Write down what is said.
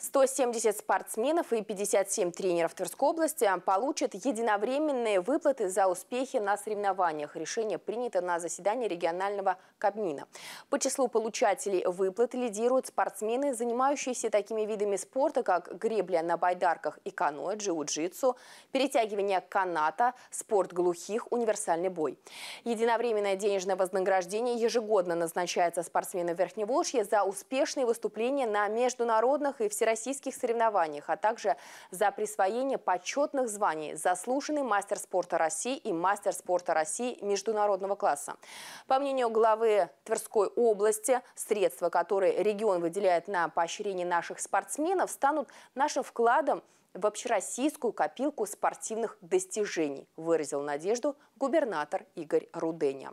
170 спортсменов и 57 тренеров Тверской области получат единовременные выплаты за успехи на соревнованиях. Решение принято на заседании регионального Кабмина. По числу получателей выплат лидируют спортсмены, занимающиеся такими видами спорта, как гребля на байдарках и каноэ, джиу-джитсу, перетягивание каната, спорт глухих, универсальный бой. Единовременное денежное вознаграждение ежегодно назначается спортсменам Верхневолжья за успешные выступления на международных и всероссийских всероссийских соревнованиях, а также за присвоение почетных званий «Заслуженный мастер спорта России» и «Мастер спорта России международного класса». По мнению главы Тверской области, средства, которые регион выделяет на поощрение наших спортсменов, станут нашим вкладом в общероссийскую копилку спортивных достижений, выразил надежду губернатор Игорь Руденя.